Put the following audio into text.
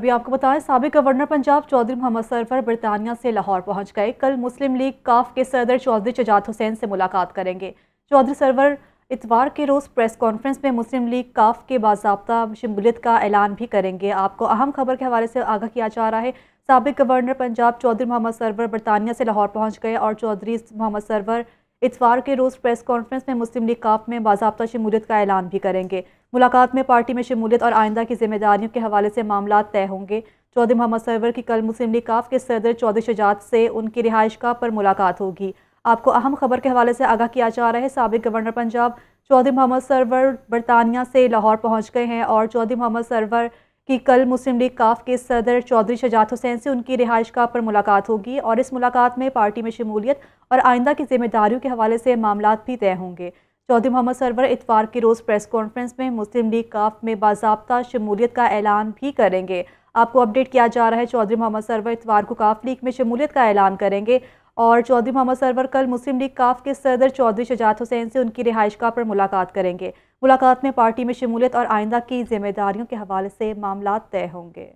अभी आपको बताएं सबक गवर्नर पंजाब चौधरी मोहम्मद सरवर बरतानिया से लाहौर पहुंच गए कल मुस्लिम लीग काफ के सदर चौधरी शजात हुसैन से मुलाकात करेंगे चौधरी सरवर इतवार के रोज़ प्रेस कॉन्फ्रेंस में मुस्लिम लीग काफ के बाबा शमूलियत का ऐलान भी करेंगे आपको अहम खबर के हवाले से आगाह किया जा रहा है सबक गवर्नर पंजाब चौधरी मोहम्मद सरवर बरतानिया से लाहौर पहुँच गए और चौधरी मोहम्मद सरवर इतवार के रोज़ प्रेस कॉन्फ्रेंस में मुस्लिम लीग काफ में बाबा शमूलियत का ऐलान भी करेंगे मुलाकात में पार्टी में शमूलियत और आइंदा की जिम्मेदारियों के हवाले से मामला तय होंगे चौधरी मोहम्मद सरवर की कल मुस्लिम लीग काफ के सदर चौधरी शजात से उनकी रिहाइश का पर मुलाकात होगी आपको अहम खबर के हवाले से आगाह किया जा रहा है सबक गवर्नर पंजाब चौधरी मोहम्मद सरवर बरतानिया से लाहौर पहुंच गए हैं और चौधरी मोहम्मद सरवर कि कल मुस्लिम लीग काफ के सदर चौधरी शजात हुसैन से उनकी रिहाइश का पर मुलाकात होगी और इस मुलाकात में पार्टी में शमूलियत और आइंदा की जिम्मेदारियों के हवाले से मामला भी तय होंगे चौधरी मोहम्मद सरवर इतवार के रोज़ प्रेस कॉन्फ्रेंस में मुस्लिम लीग काफ में बाबा शमूलियत का ऐलान भी करेंगे आपको अपडेट किया जा रहा है चौधरी मोहम्मद सरवर इतवार को काफ लीग में शमूलियत का ऐलान करेंगे और चौधरी मोहम्मद सरवर कल मुस्लिम लीग काफ के सदर चौधरी शजात हुसैन से उनकी रिहाइशगाह पर मुलाकात करेंगे मुलाकात में पार्टी में शमूलियत और आइंदा की जिम्मेदारियों के हवाले से मामला तय होंगे